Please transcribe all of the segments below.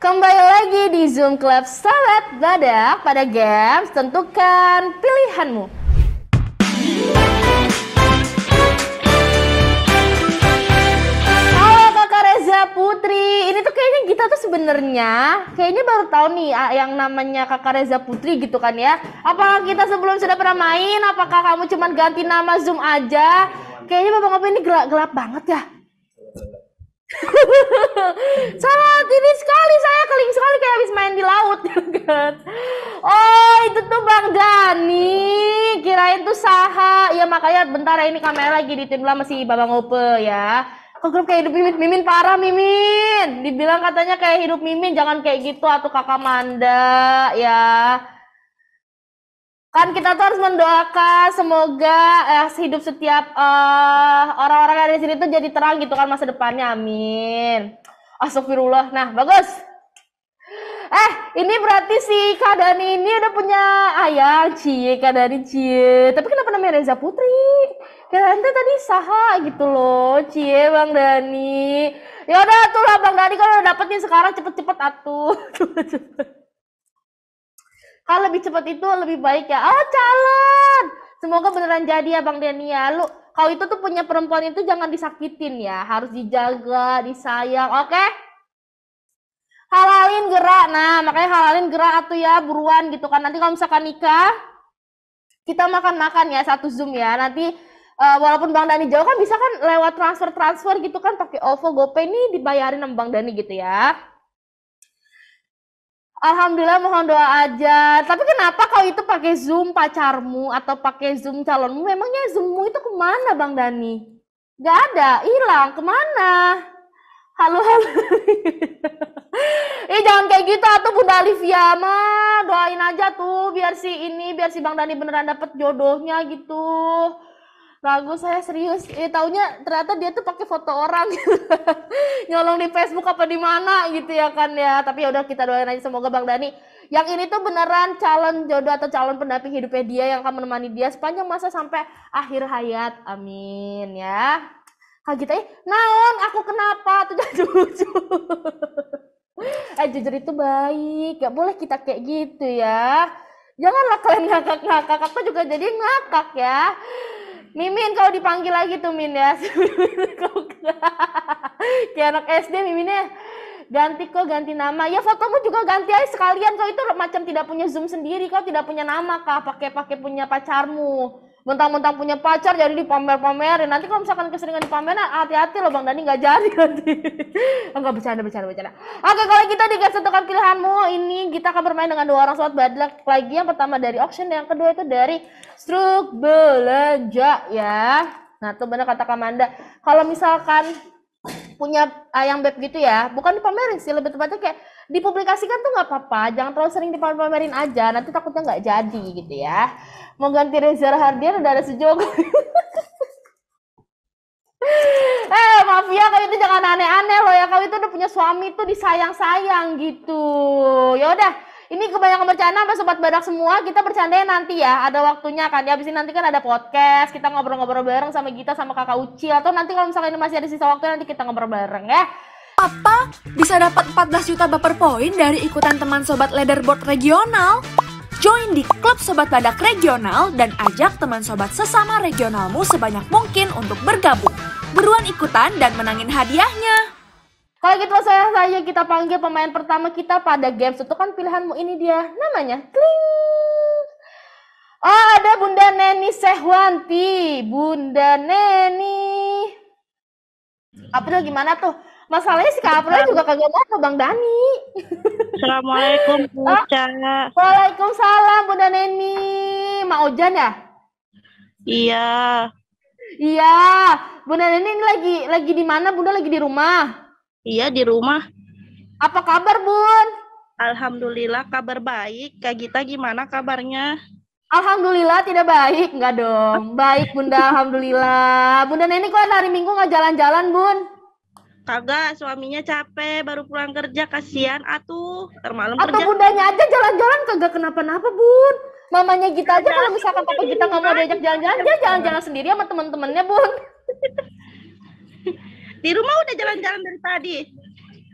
Kembali lagi di Zoom Club Sobat Badak pada games tentukan pilihanmu. Halo Kakak Reza Putri, ini tuh kayaknya kita tuh sebenarnya kayaknya baru tahu nih ah, yang namanya Kakak Reza Putri gitu kan ya. Apakah kita sebelum sudah pernah main? Apakah kamu cuma ganti nama Zoom aja? Kayaknya Bapak Bapak ini gelap, gelap banget ya. sangat ini sekali saya keling sekali kayak habis main di laut ya kan. Oh itu tuh Bang Dani, kirain tuh Saha. Ya makanya bentar ya ini kamera lagi tim sama masih Babang Ope ya. Kok grup kayak hidup Mimin? Mimin parah Mimin. Dibilang katanya kayak hidup Mimin, jangan kayak gitu atau kakak Manda ya kan kita tuh harus mendoakan semoga eh, hidup setiap eh, orang-orang uh, di sini tuh jadi terang gitu kan masa depannya amin astagfirullah nah bagus eh ini berarti si Kak ini udah punya ayah cie Kak cie tapi kenapa namanya Reza Putri Kak tadi saha gitu loh cie Bang Dani ya udah tuh lah Bang Dani kalau udah dapet nih sekarang cepet-cepet atuh cepet-cepet kalau lebih cepat itu lebih baik ya. Oh, calon. Semoga beneran jadi ya Bang ya Lu kau itu tuh punya perempuan itu jangan disakitin ya. Harus dijaga, disayang, oke? Okay? Halalin gerak. Nah, makanya halalin gerak atau ya buruan gitu kan. Nanti kalau misalkan nikah kita makan-makan ya satu Zoom ya. Nanti uh, walaupun Bang Dani jauh kan bisa kan lewat transfer-transfer gitu kan pakai OVO, GoPay nih dibayarin sama Bang Dani gitu ya. Alhamdulillah mohon doa aja. Tapi kenapa kau itu pakai Zoom pacarmu atau pakai Zoom calonmu? Memangnya Zoommu itu kemana Bang Dani? Gak ada, hilang. Kemana? Halo, halo. Ih eh, jangan kayak gitu atau Bunda Olivia mah doain aja tuh biar si ini biar si Bang Dani beneran dapet jodohnya gitu ragu saya serius eh taunya ternyata dia tuh pakai foto orang nyolong di Facebook apa di mana gitu ya kan ya tapi ya udah kita doain aja semoga Bang Dani yang ini tuh beneran calon jodoh atau calon pendamping hidupnya dia yang akan menemani dia sepanjang masa sampai akhir hayat amin ya Kak Gita eh naon aku kenapa tuh jadi lucu eh jujur itu baik gak boleh kita kayak gitu ya janganlah kalian ngakak-ngakak aku juga jadi ngakak ya Mimin kalau dipanggil lagi tuh Min ya. Kayak anak SD Miminnya ganti kok ganti nama. Ya fotomu juga ganti aja sekalian kau itu macam tidak punya Zoom sendiri, kau tidak punya nama kah, pakai pakai punya pacarmu mentang-mentang punya pacar jadi dipamer-pamerin nanti kalau misalkan keseringan dipamerin ah, hati-hati loh bang Dani nggak jadi nanti enggak bercanda bercanda bercanda oke kalau kita gitu dikasih tentukan pilihanmu ini kita akan bermain dengan dua orang sobat badlek lagi yang pertama dari auction yang kedua itu dari struk belanja ya nah tuh benar kata Kamanda kalau misalkan punya ayam ah, beb gitu ya bukan dipamerin sih lebih tepatnya kayak dipublikasikan tuh nggak apa-apa, jangan terlalu sering dipamer-pamerin aja, nanti takutnya nggak jadi gitu ya. Mau ganti Reza Hardian udah ada sejogo. eh mafia ya, kau itu jangan aneh-aneh loh ya kau itu udah punya suami tuh disayang-sayang gitu. Ya udah, ini kebanyakan bercanda sama sobat badak semua kita bercanda nanti ya ada waktunya kan ya abis ini nanti kan ada podcast kita ngobrol-ngobrol bareng sama Gita sama kakak Uci atau nanti kalau misalnya ini masih ada sisa waktu nanti kita ngobrol bareng ya apa bisa dapat 14 juta baper poin dari ikutan teman sobat leaderboard regional. Join di klub sobat badak regional dan ajak teman sobat sesama regionalmu sebanyak mungkin untuk bergabung. Beruan ikutan dan menangin hadiahnya. Kalau gitu saya saja kita panggil pemain pertama kita pada game itu kan pilihanmu ini dia namanya Kling. Oh ada Bunda Neni Sehwanti, Bunda Neni. Apa tuh gimana tuh? Masalahnya si Kak April juga kagak mau ke Bang Dani. Assalamualaikum Bu ah, Ca. Waalaikumsalam Bunda Neni. Mau Ojan ya? Iya. Iya, Bunda Neni ini lagi lagi di mana? Bunda lagi di rumah. Iya, di rumah. Apa kabar, Bun? Alhamdulillah kabar baik. Kak Gita gimana kabarnya? Alhamdulillah tidak baik, enggak dong. Baik Bunda, Alhamdulillah. Bunda Neni kok hari Minggu nggak jalan-jalan, Bun? Kagak, suaminya capek, baru pulang kerja, kasihan atuh. termalem Atau kerja. bundanya aja jalan-jalan kagak kenapa-napa, Bun. Mamanya kita aja kalau misalkan papa kita nggak mau diajak jalan-jalan, dia jalan-jalan sendiri sama teman-temannya, Bun. Di rumah udah jalan-jalan dari tadi.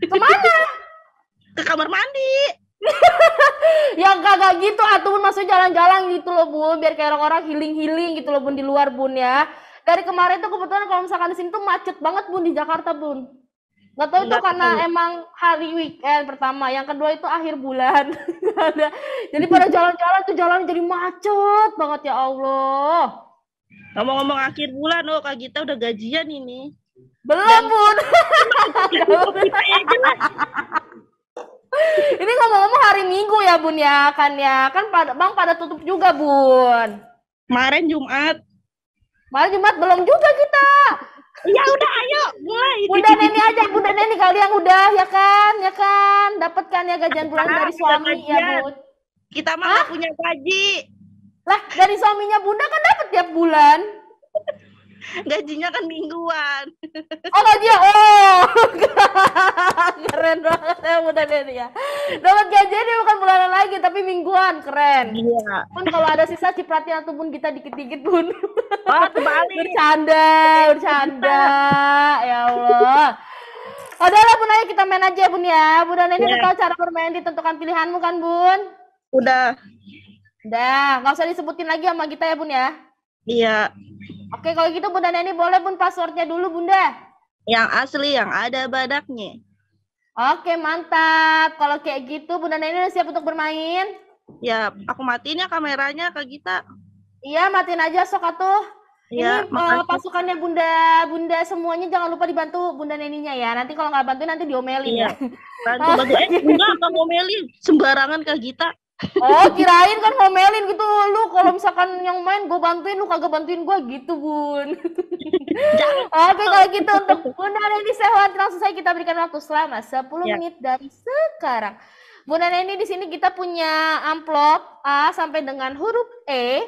Kemana? Ke kamar mandi. yang kagak gitu atuh bun masuk jalan-jalan gitu loh bun biar kayak orang-orang healing-healing gitu loh bun di luar bun ya dari kemarin tuh kebetulan kalau misalkan di sini tuh macet banget bun di Jakarta bun Gak tahu itu karena tahu. emang hari weekend pertama, yang kedua itu akhir bulan. jadi pada jalan-jalan tuh jalan jadi macet banget ya Allah. Ngomong-ngomong akhir bulan, oh Kak Gita udah gajian ini. Belum, pun. ini ngomong-ngomong hari Minggu ya, Bun ya, kan ya. Kan pada Bang pada tutup juga, Bun. Kemarin Jumat. Kemarin Jumat belum juga kita ya udah ayo mulai. Bunda Neni aja, Bunda Neni kali yang udah ya kan, ya kan, dapat kan ya gajian bulan dari suami ya Bun. Kita mah Hah? punya gaji. Lah dari suaminya Bunda kan dapat tiap bulan. Gajinya kan mingguan. Oh gaji oh keren banget ya Bunda Neni ya. Dapat gajinya bukan bulanan lagi tapi mingguan, keren. Iya. Pun kalau ada sisa cipratnya ataupun kita dikit-dikit pun banget Bercanda, bercanda. ya Allah. udah lah Bun aja kita main aja Bun ya. Bun Ana ini udah iya. tahu cara bermain ditentukan pilihanmu kan Bun? Udah. Udah, nggak usah disebutin lagi sama kita ya Bun ya. Iya. Oke kalau gitu Bunda Neni boleh Bun passwordnya dulu Bunda. Yang asli yang ada badaknya. Oke mantap. Kalau kayak gitu Bunda Neni udah siap untuk bermain? Ya, aku matiin ya kameranya Kak Gita. Iya, matiin aja sok atuh. Ya, ini eh, makasih. pasukannya bunda bunda semuanya jangan lupa dibantu bunda neninya ya nanti kalau nggak bantu nanti diomelin iya. ya bantu bantu eh bunda apa ngomelin sembarangan kak kita? oh kirain kan ngomelin gitu lu kalau misalkan yang main gue bantuin lu kagak bantuin gue gitu bun oke kalau gitu untuk bunda neni sehat langsung saya kita berikan waktu selama 10 ya. menit dari sekarang bunda neni di sini kita punya amplop a sampai dengan huruf e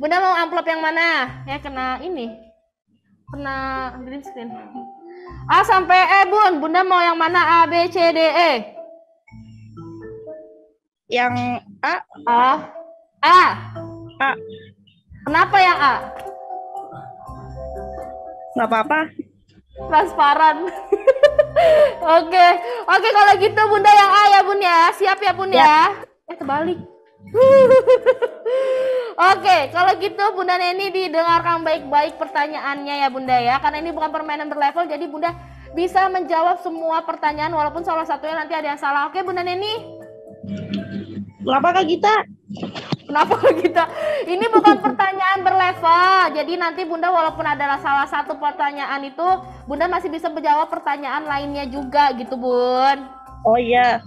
Bunda mau amplop yang mana? Ya kena ini. Kena green screen. A sampai E, Bun. Bunda mau yang mana? A, B, C, D, E. Yang A. A. A. A. Kenapa yang A? Gak apa-apa. Transparan. Oke, oke kalau gitu Bunda yang A ya Bun ya, siap ya Bun ya. ya. Eh kebalik. Oke, kalau gitu Bunda Neni didengarkan baik-baik pertanyaannya ya Bunda ya. Karena ini bukan permainan berlevel, jadi Bunda bisa menjawab semua pertanyaan walaupun salah satunya nanti ada yang salah. Oke Bunda Neni? Kenapa Kak Gita? Kenapa Kak Gita? Ini bukan pertanyaan berlevel. Jadi nanti Bunda walaupun adalah salah satu pertanyaan itu, Bunda masih bisa menjawab pertanyaan lainnya juga gitu, Bun. Oh iya.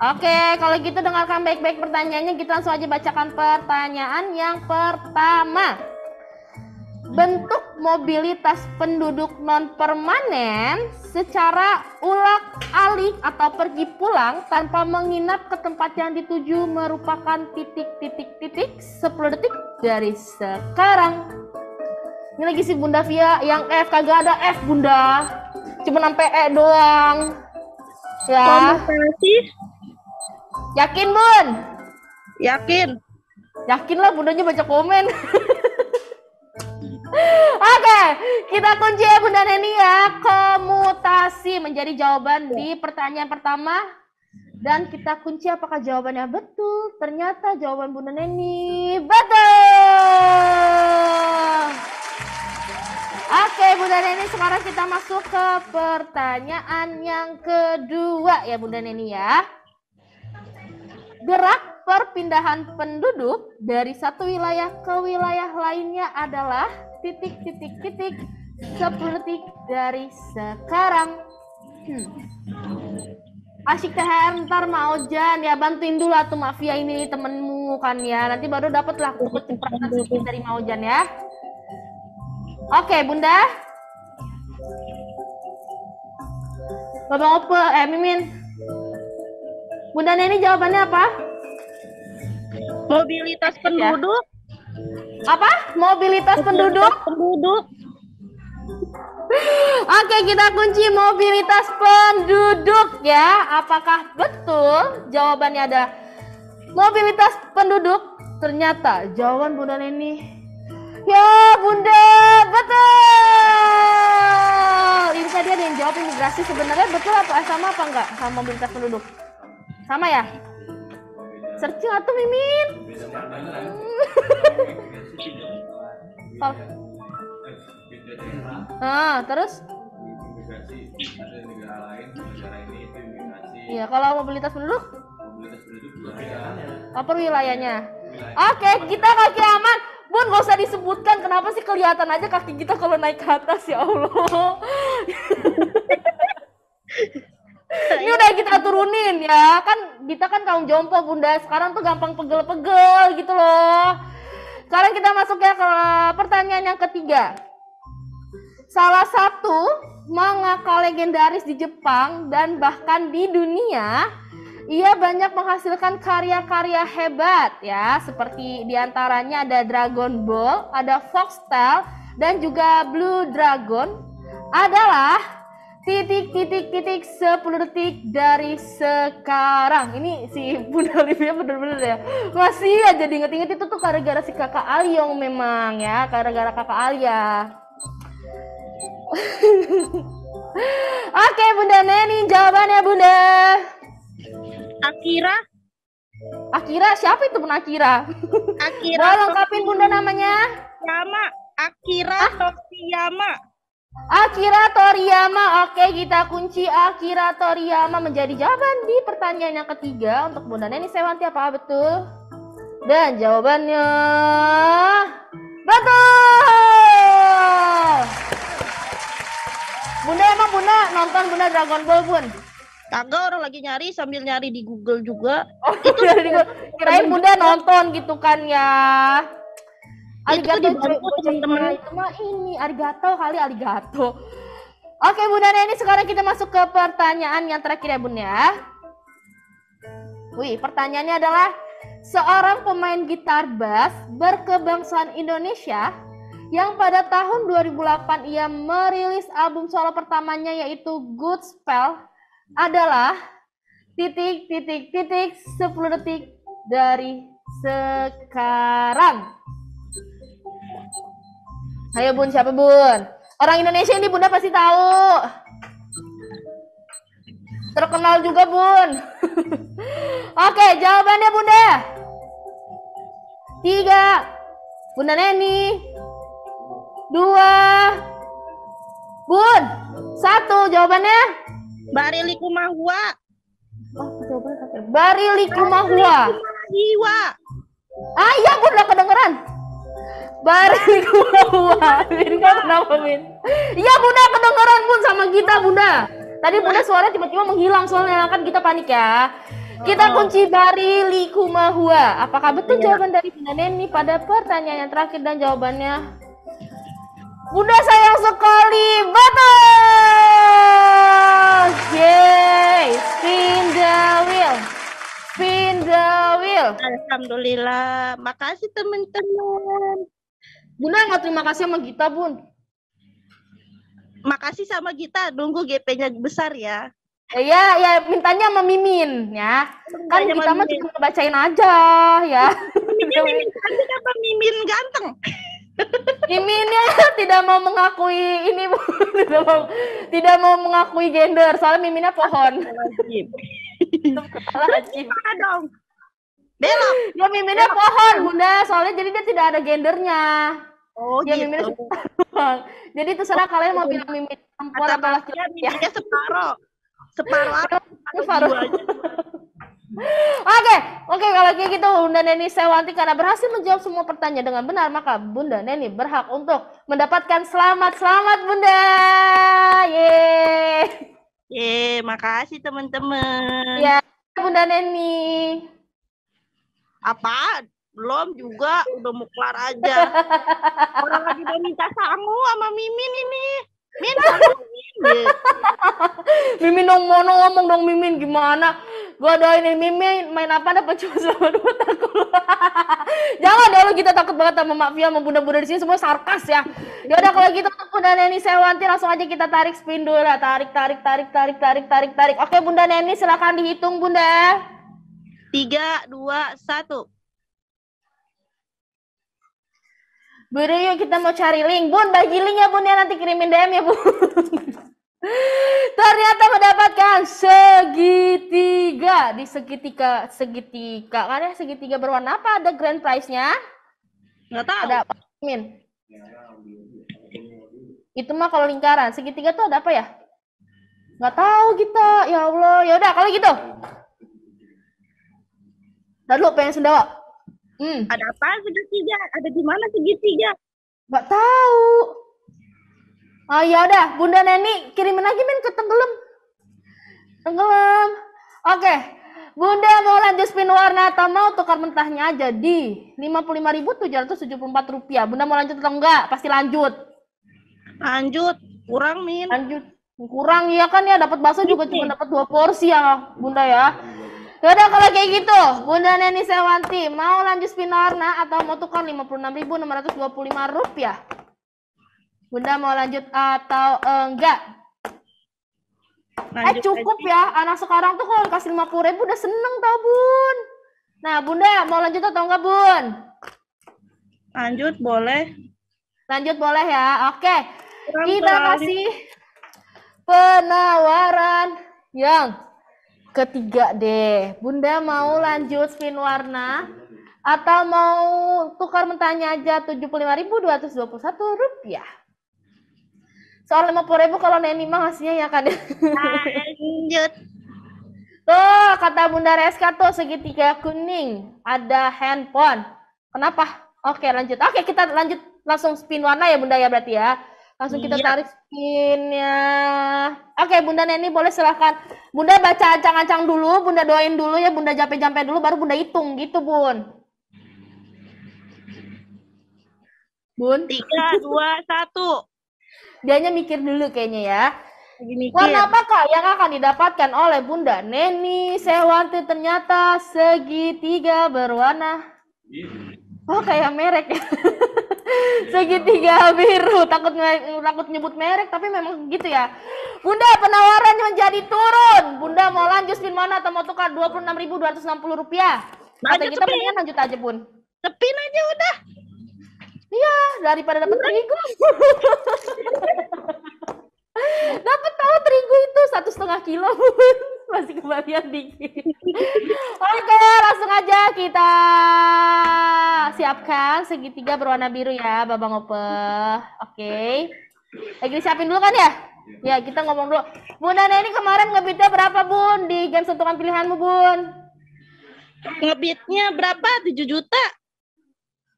Oke, kalau gitu dengarkan baik-baik pertanyaannya. Kita gitu langsung aja bacakan pertanyaan yang pertama. Bentuk mobilitas penduduk non permanen secara ulak-alik atau pergi pulang tanpa menginap ke tempat yang dituju merupakan titik-titik-titik 10 detik dari sekarang. Ini lagi si Bunda Via yang F kagak ada F Bunda. Cuma sampai E doang. Ya. Yakin, Bun? Yakin. Yakinlah bundanya baca komen. Oke, kita kunci ya Bunda Neni ya. Komutasi menjadi jawaban di pertanyaan pertama. Dan kita kunci apakah jawabannya betul. Ternyata jawaban Bunda Neni betul. Oke, Bunda Neni, sekarang kita masuk ke pertanyaan yang kedua ya, Bunda Neni ya. Gerak perpindahan penduduk dari satu wilayah ke wilayah lainnya adalah titik-titik-titik seperti dari sekarang. Hmm. Asyik THR ntar mau Jan ya bantuin dulu atuh mafia ini temenmu kan ya nanti baru dapatlah kumpul cempratan dari mau Jan ya. Oke, okay, Bunda. Bapak opa, eh Mimin. Bunda ini jawabannya apa? Mobilitas ya. penduduk. Ya. Apa? Mobilitas, Mobilitas penduduk? Penduduk. Oke, kita kunci mobilitas penduduk ya. Apakah betul jawabannya ada mobilitas penduduk? Ternyata jawaban Bunda Neni Ya bunda, betul. Ini tadi ada yang jawab imigrasi sebenarnya betul apa eh, sama apa enggak sama mobilitas penduduk? Sama ya? Searching atau mimin? Oh. ah, terus? Iya, kalau mobilitas penduduk? Apa wilayahnya. Oke, okay, kita kaki aman. Bun gak usah disebutkan kenapa sih kelihatan aja kaki kita kalau naik ke atas ya Allah. Ini udah kita turunin ya kan kita kan kaum jompo bunda sekarang tuh gampang pegel-pegel gitu loh. Sekarang kita masuk ya ke pertanyaan yang ketiga. Salah satu manga legendaris di Jepang dan bahkan di dunia ia banyak menghasilkan karya-karya hebat ya, seperti diantaranya ada Dragon Ball, ada Foxtel, dan juga Blue Dragon adalah titik-titik-titik 10 detik dari sekarang. Ini si Bunda Olivia bener-bener ya. Masih aja diinget-inget itu tuh gara-gara si kakak Aliong memang ya, gara-gara kakak Alia. Oke Bunda Neni, jawabannya Bunda. Akira. Akira siapa itu pun Akira? Akira. Boleh lengkapin Bunda namanya? Yama. Akira ah? Toriyama. Akira Toriyama. Oke, kita kunci Akira Toriyama menjadi jawaban di pertanyaan yang ketiga untuk Bunda Neni Sewanti apa betul? Dan jawabannya betul. Bunda emang Bunda nonton Bunda Dragon Ball Bun? Kagak orang lagi nyari sambil nyari di Google juga. Oh, itu iya, kirain bunda nonton gitu kan ya. Arigato itu dibantu teman-teman. Itu mah ini arigato kali arigato. Oke Bunda ini sekarang kita masuk ke pertanyaan yang terakhir ya bunda. Wih, pertanyaannya adalah seorang pemain gitar bass berkebangsaan Indonesia yang pada tahun 2008 ia merilis album solo pertamanya yaitu Good Spell adalah titik titik titik 10 detik dari sekarang. Ayo Bun, siapa Bun? Orang Indonesia ini Bunda pasti tahu. Terkenal juga Bun. Oke, jawabannya Bunda. Tiga. Bunda Neni. Dua. Bun. Satu, jawabannya Bariliku mahua. Oh, coba kakek. Bariliku mahua. Hiwa. Ah iya, pun udah kedengeran. Bariliku mahua. Min, kenapa Min? Iya bunda kedengeran pun sama kita bunda. Tadi bunda suara tiba-tiba menghilang soalnya kan kita panik ya. Kita oh. kunci bari liku mahua. Apakah betul iya. jawaban dari Bunda Neni pada pertanyaan yang terakhir dan jawabannya? Bunda sayang sekali, betul. Alhamdulillah. Makasih teman-teman. Bunda nggak terima kasih sama Gita, Bun. Makasih sama Gita, nunggu GP-nya besar ya. Iya, ya mintanya sama Mimin ya. Mintanya kan kita mah cuma ngebacain aja ya. Mimin, apa Mimin ganteng? Miminnya tidak mau mengakui ini bu, tidak mau tidak mau mengakui gender soalnya miminnya pohon. Wajib. dong? belok dia miminnya belok. pohon bunda soalnya jadi dia tidak ada gendernya oh dia gitu. jadi terserah oh, kalian mau bilang gitu. mimin. perempuan atau laki-laki ya separuh separuh apa separuh Oke, oke kalau kayak gitu Bunda Neni Sewanti karena berhasil menjawab semua pertanyaan dengan benar maka Bunda Neni berhak untuk mendapatkan selamat selamat Bunda. Ye. Ye, makasih teman-teman. Ya, Bunda Neni apa belum juga udah mau kelar aja orang lagi udah minta sangu sama mimin ini Min, Mimin. Mimin dong mono ngomong dong Mimin gimana? Gua doain nih Mimin main apa dapat cuma selama dua tahun. Jangan lu kita takut banget sama mafia sama bunda-bunda di sini semua sarkas ya. Ya udah kalau gitu aku Bunda Neni Sewanti langsung aja kita tarik dulu lah Tarik tarik tarik tarik tarik tarik tarik. Oke Bunda Neni silakan dihitung Bunda. Tiga, dua, satu. buru yuk kita mau cari link. Bun, bagi linknya, Bun ya, nanti kirimin DM ya Bun. Ternyata mendapatkan segitiga. Di segitiga, segitiga, kan ya segitiga berwarna apa? Ada grand prize-nya? Nggak tahu. Ada apa? Min. Itu mah kalau lingkaran. Segitiga tuh ada apa ya? Nggak tahu kita. Ya Allah. Ya udah kalau gitu. Lalu pengen sendawa. Hmm. Ada apa segitiga? Ada di mana segitiga? Gak tahu. Oh ya udah, Bunda Neni kirimin lagi min ke tenggelam. Tenggelam. Oke. Bunda mau lanjut spin warna atau mau tukar mentahnya aja di empat rupiah. Bunda mau lanjut atau enggak? Pasti lanjut. Lanjut. Kurang min. Lanjut. Kurang ya kan ya dapat bakso juga cuma dapat dua porsi ya Bunda ya. Yaudah kalau kayak gitu, Bunda Neni Sewanti mau lanjut warna atau mau tukar 56.625 rupiah? Bunda mau lanjut atau eh, enggak? Eh, lanjut eh cukup aja. ya, anak sekarang tuh kalau kasih 50 ribu udah seneng tau Bun. Nah Bunda mau lanjut atau enggak Bun? Lanjut boleh. Lanjut boleh ya, oke. Kita kasih penawaran yang ketiga deh. Bunda mau lanjut spin warna atau mau tukar mentahnya aja puluh dua dua ratus satu rupiah. Soal ribu kalau Neni mah hasilnya ya kan. Lanjut. Tuh, kata Bunda Reska tuh segitiga kuning, ada handphone. Kenapa? Oke, lanjut. Oke, kita lanjut langsung spin warna ya Bunda ya berarti ya. Langsung kita iya. tarik pinnya. Oke, Bunda Neni boleh silahkan. Bunda baca ancang-ancang dulu, Bunda doain dulu ya, Bunda jampe-jampe dulu, baru Bunda hitung gitu, Bun. Bun. Tiga, dua, satu. Dianya mikir dulu kayaknya ya. Gini, Warna apakah yang akan didapatkan oleh Bunda Neni Sewanti ternyata segitiga berwarna. Iya. Oh kayak merek ya. segitiga biru takut takut nyebut merek tapi memang gitu ya Bunda penawarannya menjadi turun Bunda mau lanjut spin mana atau mau tukar dua puluh enam ribu dua ratus enam puluh rupiah atau kita mendingan lanjut aja pun tepin aja udah iya daripada dapat terigu dapat tahu terigu itu satu setengah kilo masih kembalian dikit. Oke, langsung aja kita siapkan segitiga berwarna biru ya, Babang Ope. Oke. Lagi siapin dulu kan ya? Ya, kita ngomong dulu. Bunda ini kemarin ngebitnya berapa, Bun? Di game sentuhan pilihanmu, Bun? Ngebitnya berapa? 7 juta.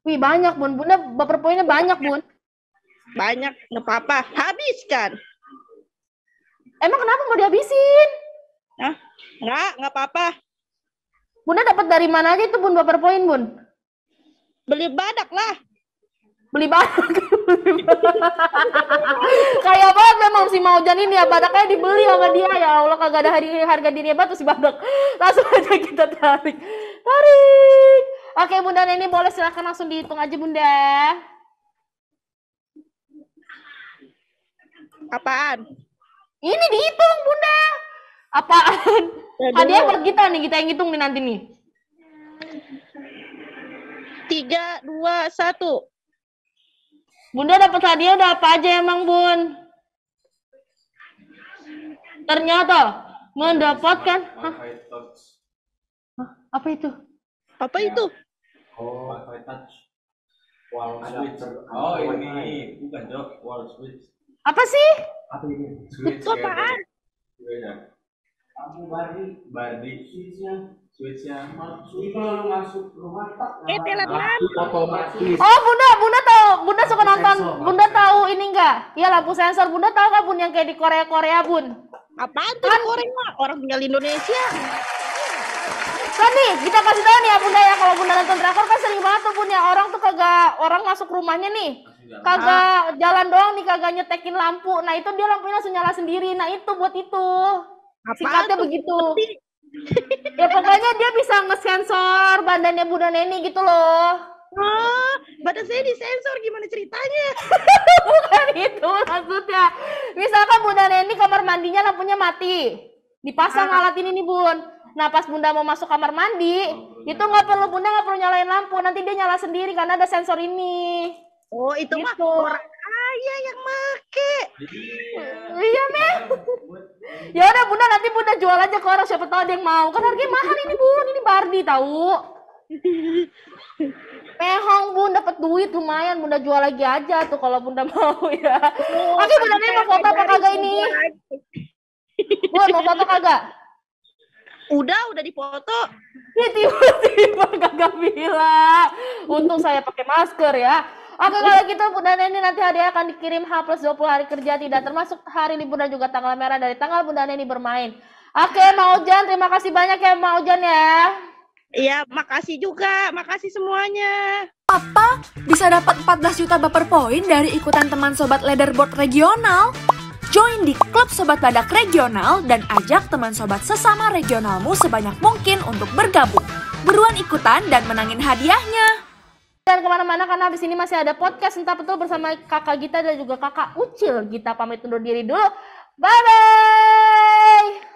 Wih, banyak, Bun. Bunda baper poinnya banyak, Bun. Banyak, nggak apa-apa. Habiskan. Emang kenapa mau dihabisin? Nah, enggak, enggak apa-apa. Bunda dapat dari mana aja itu Bun baper poin, Bun? Beli badak lah. Beli badak. Kayak banget memang si Maujan ini ya badaknya dibeli sama dia ya Allah kagak ada hari harga dirinya batu si badak. Langsung aja kita tarik. Tarik. Oke, Bunda ini boleh silahkan langsung dihitung aja, Bunda. Apaan? Ini dihitung, Bunda. Apaan? Hadiah ya, buat kita nih, kita yang hitung nih nanti nih. Tiga, dua, satu. Bunda dapat hadiah udah apa aja emang Bun? Ternyata mendapatkan Hah? apa itu? Apa ya. itu? Oh, Wall switch. Oh, oh iya. ini bukan dok, wall switch. Apa sih? Apa ini? Switch. Itu apaan? Kamu bari, bari switchnya, switchnya kalau Itu masuk rumah tak? Eh, nah, Otomatis. Oh, Bunda, Bunda tahu, Bunda suka nonton. Bunda tahu ini enggak? Iya, lampu sensor. Bunda tahu enggak, Bun, yang kayak di Korea-Korea, Bun? apa itu kan? Korea? Orang tinggal di Indonesia. Kan nih, kita kasih tahu nih ya Bunda ya kalau Bunda nonton drakor kan sering banget tuh punya orang tuh kagak orang masuk rumahnya nih. Kagak jalan doang nih kagak nyetekin lampu. Nah, itu dia lampunya langsung nyala sendiri. Nah, itu buat itu. Apa Sikatnya begitu. ya pokoknya dia bisa ngesensor badannya Bunda Neni gitu loh. Oh, badan saya disensor gimana ceritanya? Bukan itu maksudnya. Misalkan Bunda Neni kamar mandinya lampunya mati. Dipasang ah. alat ini nih Bun. Nah pas Bunda mau masuk kamar mandi, oh, itu nggak perlu Bunda nggak perlu nyalain lampu. Nanti dia nyala sendiri karena ada sensor ini. Oh itu gitu. mah orang kaya yang make. Iya, iya meh. Iya ya udah bunda nanti bunda jual aja ke orang siapa tahu ada yang mau kan harganya mahal ini bun ini Bardi tahu pehong bun dapat duit lumayan bunda jual lagi aja tuh kalau bunda mau ya oh, oke bunda ini mau foto apa kagak ini bun mau foto kagak udah udah dipoto ya tiba-tiba kagak bilang untung saya pakai masker ya Oke kalau gitu Bunda Neni nanti hadiah akan dikirim H plus 20 hari kerja tidak termasuk hari libur dan juga tanggal merah dari tanggal Bunda Neni bermain. Oke mau Maujan terima kasih banyak ya mau Maujan ya. Iya makasih juga makasih semuanya. Papa bisa dapat 14 juta baper poin dari ikutan teman sobat leaderboard regional? Join di klub Sobat Badak Regional dan ajak teman sobat sesama regionalmu sebanyak mungkin untuk bergabung. Buruan ikutan dan menangin hadiahnya! Jangan kemana-mana karena habis ini masih ada podcast entah betul bersama kakak kita dan juga kakak Ucil. kita pamit undur diri dulu. Bye-bye!